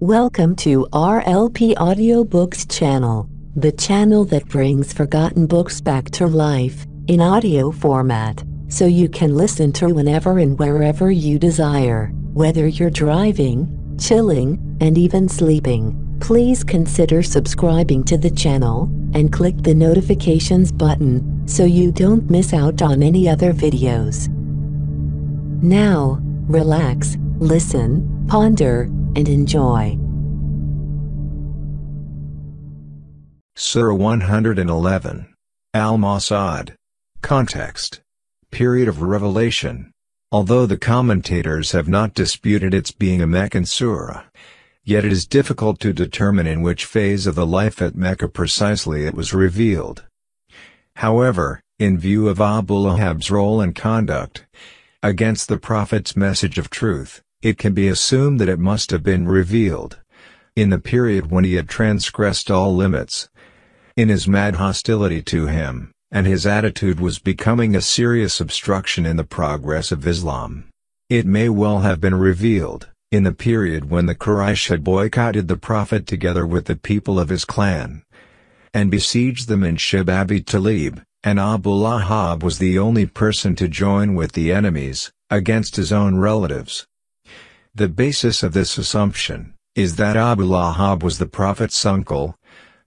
Welcome to RLP Audiobooks channel, the channel that brings forgotten books back to life, in audio format, so you can listen to whenever and wherever you desire, whether you're driving, chilling, and even sleeping. Please consider subscribing to the channel, and click the notifications button, so you don't miss out on any other videos. Now, relax, listen, ponder, and enjoy. Surah 111. Al-Masad. Context. Period of Revelation. Although the commentators have not disputed its being a Meccan surah, yet it is difficult to determine in which phase of the life at Mecca precisely it was revealed. However, in view of Abu Lahab's role and conduct, against the Prophet's message of truth, it can be assumed that it must have been revealed in the period when he had transgressed all limits. In his mad hostility to him, and his attitude was becoming a serious obstruction in the progress of Islam. It may well have been revealed, in the period when the Quraysh had boycotted the Prophet together with the people of his clan, and besieged them in Shibabi Talib, and Abu Lahab was the only person to join with the enemies, against his own relatives. The basis of this assumption is that Abu Lahab was the prophet's uncle,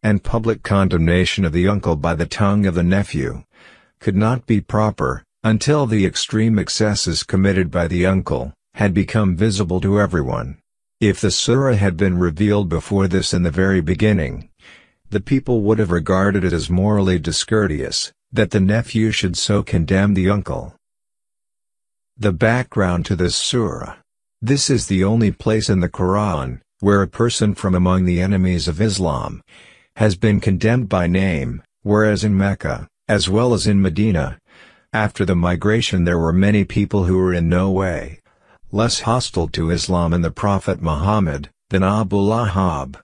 and public condemnation of the uncle by the tongue of the nephew could not be proper, until the extreme excesses committed by the uncle had become visible to everyone. If the surah had been revealed before this in the very beginning, the people would have regarded it as morally discourteous, that the nephew should so condemn the uncle. The background to this surah this is the only place in the Quran, where a person from among the enemies of Islam has been condemned by name, whereas in Mecca, as well as in Medina, after the migration there were many people who were in no way less hostile to Islam and the Prophet Muhammad, than Abu Lahab.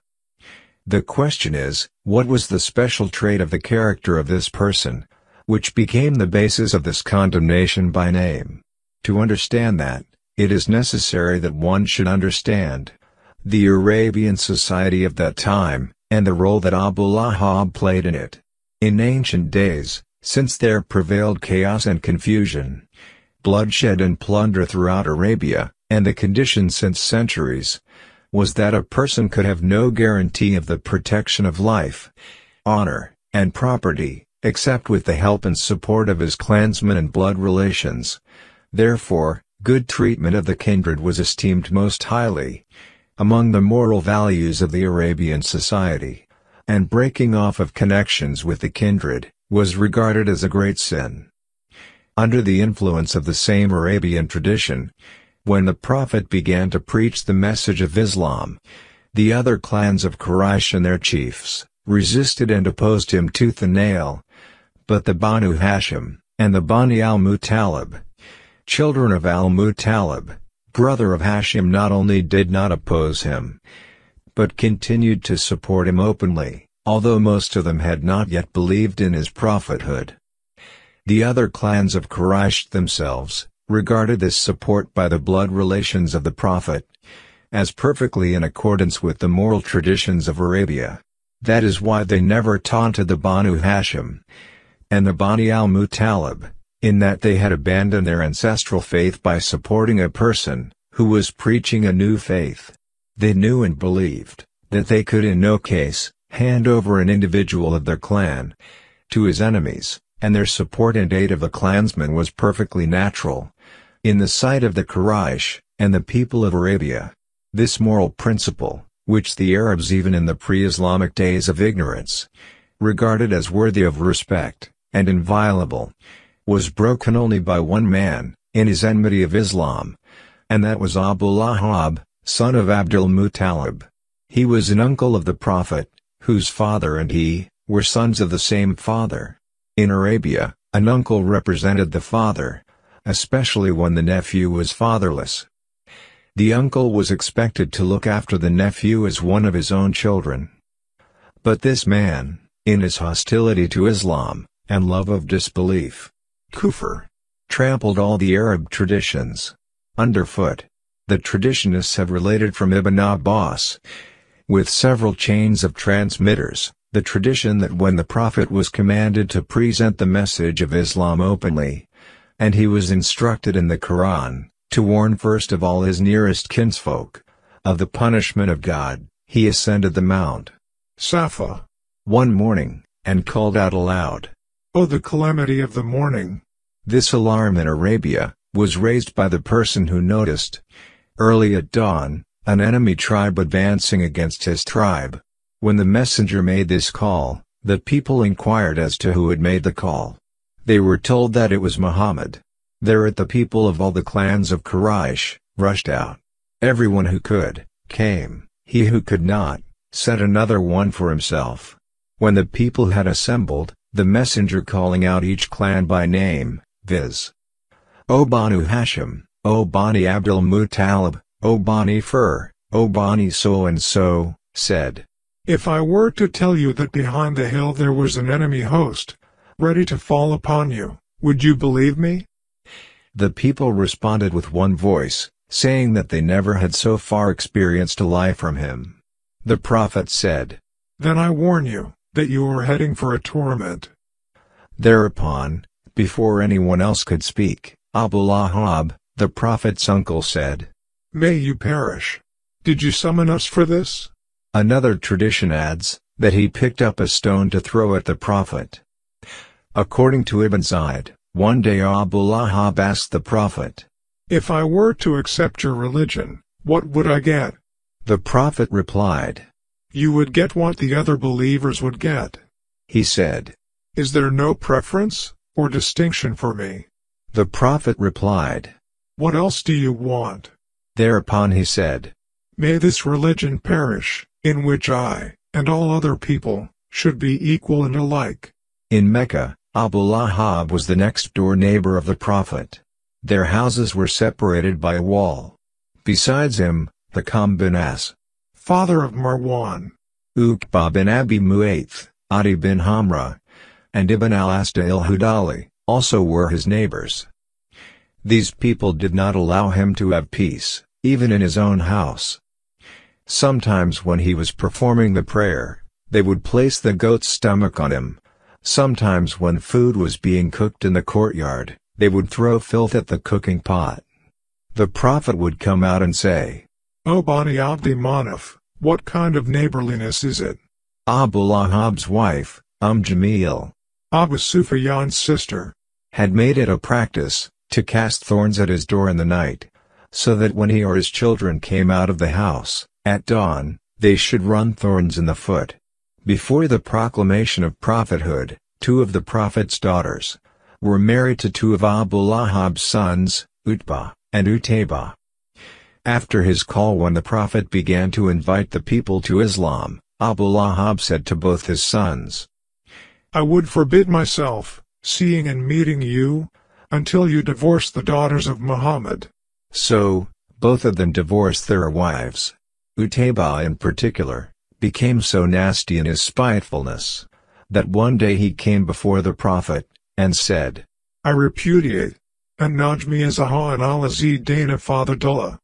The question is, what was the special trait of the character of this person, which became the basis of this condemnation by name? To understand that, it is necessary that one should understand the Arabian society of that time, and the role that Abu Lahab played in it. In ancient days, since there prevailed chaos and confusion, bloodshed and plunder throughout Arabia, and the condition since centuries, was that a person could have no guarantee of the protection of life, honor, and property, except with the help and support of his clansmen and blood relations. Therefore, Good treatment of the kindred was esteemed most highly among the moral values of the Arabian society, and breaking off of connections with the kindred was regarded as a great sin. Under the influence of the same Arabian tradition, when the Prophet began to preach the message of Islam, the other clans of Quraysh and their chiefs resisted and opposed him tooth and nail, but the Banu Hashim and the Bani al Mutalib children of al Mutalib, brother of Hashim not only did not oppose him, but continued to support him openly, although most of them had not yet believed in his prophethood. The other clans of Quraysh themselves, regarded this support by the blood relations of the Prophet, as perfectly in accordance with the moral traditions of Arabia. That is why they never taunted the Banu Hashim, and the Bani al Mutalib in that they had abandoned their ancestral faith by supporting a person, who was preaching a new faith. They knew and believed, that they could in no case, hand over an individual of their clan, to his enemies, and their support and aid of the clansmen was perfectly natural. In the sight of the Quraysh, and the people of Arabia, this moral principle, which the Arabs even in the pre-Islamic days of ignorance, regarded as worthy of respect, and inviolable, was broken only by one man, in his enmity of Islam. And that was Abu Lahab, son of Abdul Muttalib. He was an uncle of the Prophet, whose father and he, were sons of the same father. In Arabia, an uncle represented the father, especially when the nephew was fatherless. The uncle was expected to look after the nephew as one of his own children. But this man, in his hostility to Islam, and love of disbelief, Kufr. Trampled all the Arab traditions. Underfoot. The traditionists have related from Ibn Abbas. With several chains of transmitters, the tradition that when the Prophet was commanded to present the message of Islam openly, and he was instructed in the Quran, to warn first of all his nearest kinsfolk, of the punishment of God, he ascended the mount. Safa. One morning, and called out aloud, O oh, the calamity of the morning! This alarm in Arabia, was raised by the person who noticed. Early at dawn, an enemy tribe advancing against his tribe. When the messenger made this call, the people inquired as to who had made the call. They were told that it was Muhammad. Thereat the people of all the clans of Quraysh, rushed out. Everyone who could, came, he who could not, set another one for himself. When the people had assembled, the messenger calling out each clan by name, viz. O Banu Hashim, O Bani Abdul Muttalib, O Bani Fur, O Bani so-and-so, said. If I were to tell you that behind the hill there was an enemy host, ready to fall upon you, would you believe me? The people responded with one voice, saying that they never had so far experienced a lie from him. The prophet said, Then I warn you, that you are heading for a torment. Thereupon, before anyone else could speak, Abu Lahab, the Prophet's uncle said, May you perish! Did you summon us for this? Another tradition adds, that he picked up a stone to throw at the Prophet. According to Ibn Zayd, one day Abu Lahab asked the Prophet, If I were to accept your religion, what would I get? The Prophet replied, you would get what the other believers would get. He said. Is there no preference, or distinction for me? The prophet replied. What else do you want? Thereupon he said. May this religion perish, in which I, and all other people, should be equal and alike. In Mecca, Abu Lahab was the next-door neighbor of the Prophet. Their houses were separated by a wall. Besides him, the Kambinas, father of Marwan, Uqba bin Abi Mu'ayth, Adi bin Hamra, and Ibn al-Asta hudali also were his neighbors. These people did not allow him to have peace, even in his own house. Sometimes when he was performing the prayer, they would place the goat's stomach on him. Sometimes when food was being cooked in the courtyard, they would throw filth at the cooking pot. The prophet would come out and say, O Bani Abdi Manaf, what kind of neighborliness is it? Abu Lahab's wife, Um Jamil, Abu Sufyan's sister, had made it a practice, to cast thorns at his door in the night, so that when he or his children came out of the house, at dawn, they should run thorns in the foot. Before the proclamation of prophethood, two of the prophet's daughters, were married to two of Abu Lahab's sons, Utbah, and Utebah. After his call when the Prophet began to invite the people to Islam, Abu Lahab said to both his sons, I would forbid myself, seeing and meeting you, until you divorce the daughters of Muhammad. So, both of them divorced their wives. Utayba in particular, became so nasty in his spitefulness, that one day he came before the Prophet, and said, I repudiate, and Najmi is Aha al Allah Father Dullah.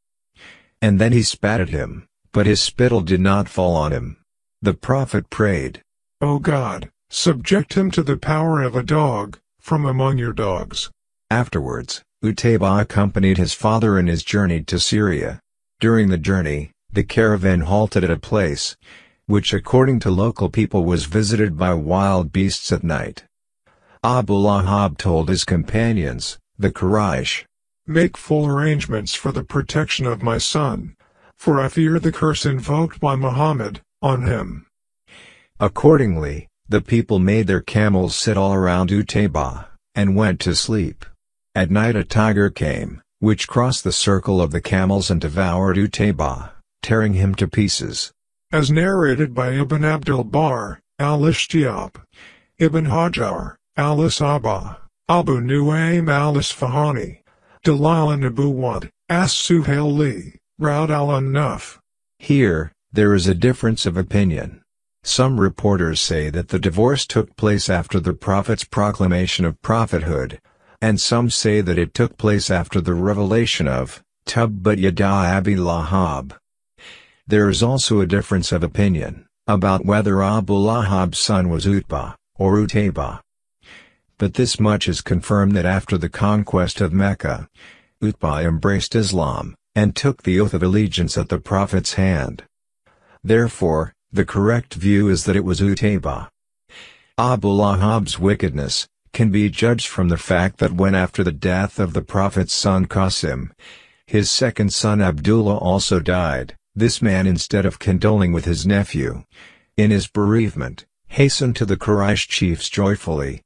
And then he spat at him, but his spittle did not fall on him. The prophet prayed, O God, subject him to the power of a dog, from among your dogs. Afterwards, Utaiba accompanied his father in his journey to Syria. During the journey, the caravan halted at a place, which according to local people was visited by wild beasts at night. Abu Lahab told his companions, the Quraysh, Make full arrangements for the protection of my son, for I fear the curse invoked by Muhammad, on him. Accordingly, the people made their camels sit all around Utebah, and went to sleep. At night a tiger came, which crossed the circle of the camels and devoured Utebah, tearing him to pieces. As narrated by Ibn Abdul Bar, al-Ishtiab, Ibn Hajar, al-Isaba, Abu Nuaym al-Isfahani, Dalal Nabuwad, asked Suhail Lee, Raud al Nuf. Here, there is a difference of opinion. Some reporters say that the divorce took place after the Prophet's proclamation of prophethood, and some say that it took place after the revelation of Tubbat Yada Abi Lahab. There is also a difference of opinion about whether Abu Lahab's son was Utbah or Utaba but this much is confirmed that after the conquest of Mecca, Utbah embraced Islam, and took the oath of allegiance at the Prophet's hand. Therefore, the correct view is that it was Utbah. Abu Lahab's wickedness, can be judged from the fact that when after the death of the Prophet's son Qasim, his second son Abdullah also died, this man instead of condoling with his nephew, in his bereavement, hastened to the Quraysh chiefs joyfully,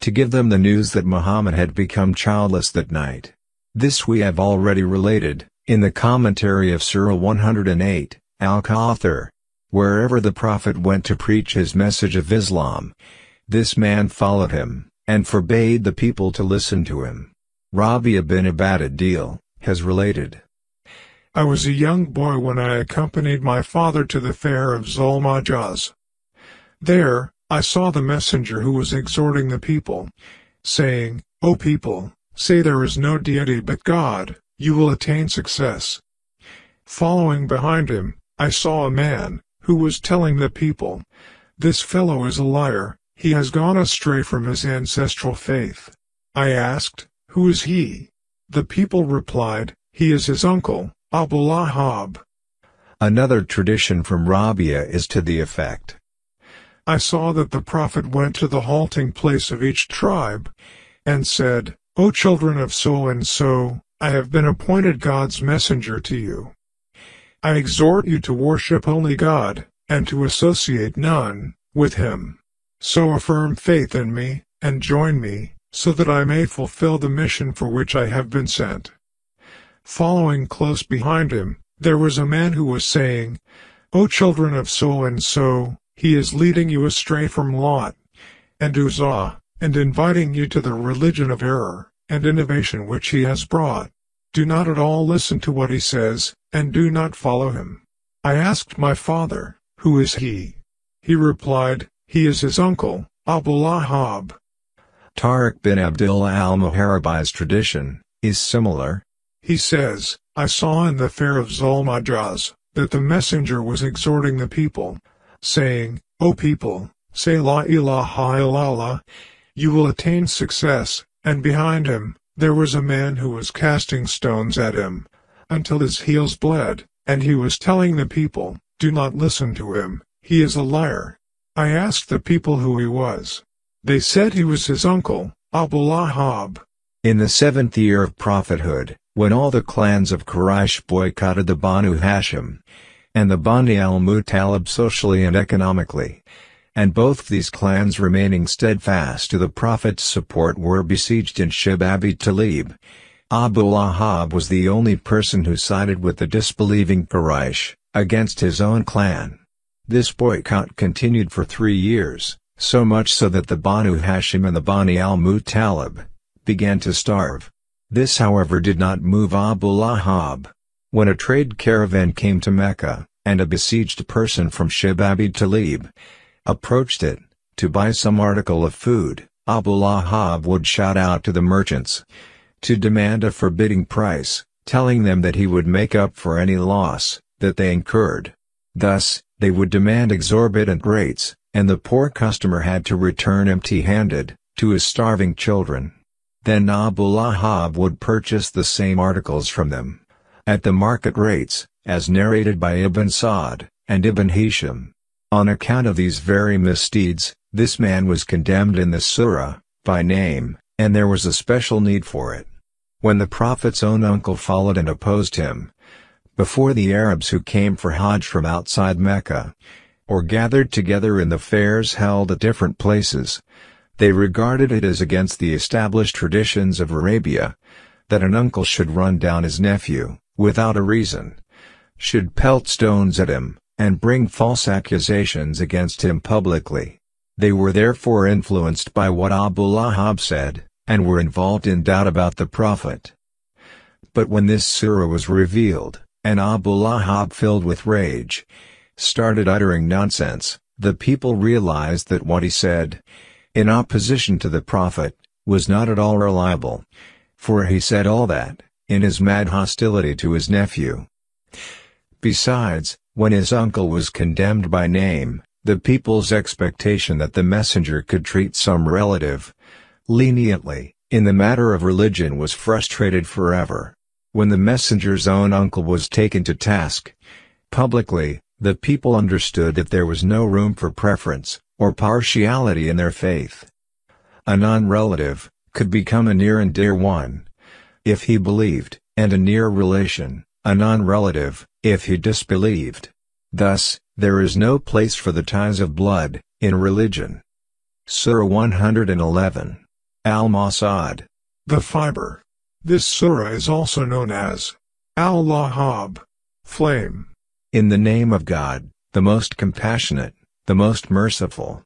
to give them the news that Muhammad had become childless that night. This we have already related, in the commentary of Surah 108, Al-Kawthar. Wherever the Prophet went to preach his message of Islam, this man followed him, and forbade the people to listen to him. Rabia bin Abad Adil, has related. I was a young boy when I accompanied my father to the fair of Zolmajaz. There, I saw the messenger who was exhorting the people, saying, O people, say there is no deity but God, you will attain success. Following behind him, I saw a man, who was telling the people, This fellow is a liar, he has gone astray from his ancestral faith. I asked, Who is he? The people replied, He is his uncle, Abu Lahab. Another tradition from Rabia is to the effect I saw that the prophet went to the halting place of each tribe, and said, O children of so and so, I have been appointed God's messenger to you. I exhort you to worship only God, and to associate none with him. So affirm faith in me, and join me, so that I may fulfill the mission for which I have been sent. Following close behind him, there was a man who was saying, O children of so and so, he is leading you astray from Lot and Uzzah, and inviting you to the religion of error and innovation which he has brought. Do not at all listen to what he says, and do not follow him. I asked my father, Who is he? He replied, He is his uncle, Abu Lahab. Tariq bin Abdullah al-Muharibi's tradition, is similar. He says, I saw in the fair of Zulmadraz, that the messenger was exhorting the people, saying, O people, say La ilaha illallah, you will attain success, and behind him, there was a man who was casting stones at him, until his heels bled, and he was telling the people, Do not listen to him, he is a liar. I asked the people who he was. They said he was his uncle, Abu Lahab. In the seventh year of prophethood, when all the clans of Quraysh boycotted the Banu Hashim, and the Bani al Mutalib socially and economically. And both these clans remaining steadfast to the Prophet's support were besieged in Shib Abi Talib. Abu Lahab was the only person who sided with the disbelieving Quraysh, against his own clan. This boycott continued for three years, so much so that the Banu Hashim and the Bani al Mutalib began to starve. This however did not move Abu Lahab, when a trade caravan came to Mecca, and a besieged person from Shebabid Talib approached it, to buy some article of food, Abu Lahab would shout out to the merchants to demand a forbidding price, telling them that he would make up for any loss that they incurred. Thus, they would demand exorbitant rates, and the poor customer had to return empty-handed, to his starving children. Then Abu Lahab would purchase the same articles from them at the market rates, as narrated by Ibn Sa'd, and Ibn Hisham. On account of these very misdeeds, this man was condemned in the surah, by name, and there was a special need for it. When the Prophet's own uncle followed and opposed him, before the Arabs who came for Hajj from outside Mecca, or gathered together in the fairs held at different places, they regarded it as against the established traditions of Arabia, that an uncle should run down his nephew, without a reason, should pelt stones at him, and bring false accusations against him publicly. They were therefore influenced by what Abu Lahab said, and were involved in doubt about the Prophet. But when this surah was revealed, and Abu Lahab filled with rage, started uttering nonsense, the people realized that what he said, in opposition to the Prophet, was not at all reliable. For he said all that, in his mad hostility to his nephew. Besides, when his uncle was condemned by name, the people's expectation that the messenger could treat some relative leniently, in the matter of religion was frustrated forever. When the messenger's own uncle was taken to task, publicly, the people understood that there was no room for preference, or partiality in their faith. A non-relative, could become a near and dear one, if he believed, and a near relation, a non-relative, if he disbelieved. Thus, there is no place for the ties of blood, in religion. Surah 111. Al-Masad. The fiber. This surah is also known as Al-Lahab. Flame. In the name of God, the most compassionate, the most merciful.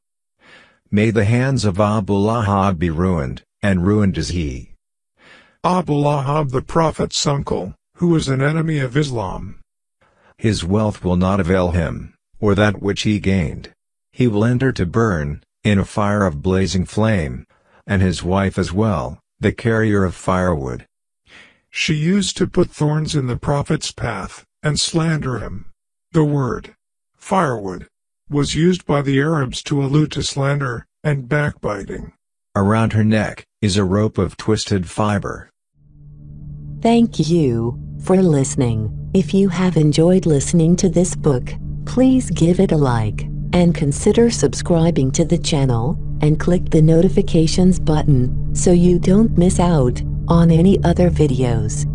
May the hands of Abu Lahab be ruined, and ruined is he. Abu the Prophet's uncle, who was an enemy of Islam. His wealth will not avail him, or that which he gained. He will enter to burn, in a fire of blazing flame, and his wife as well, the carrier of firewood. She used to put thorns in the prophet's path, and slander him. The word, firewood, was used by the Arabs to allude to slander, and backbiting. Around her neck, is a rope of twisted fiber, Thank you for listening. If you have enjoyed listening to this book, please give it a like and consider subscribing to the channel and click the notifications button so you don't miss out on any other videos.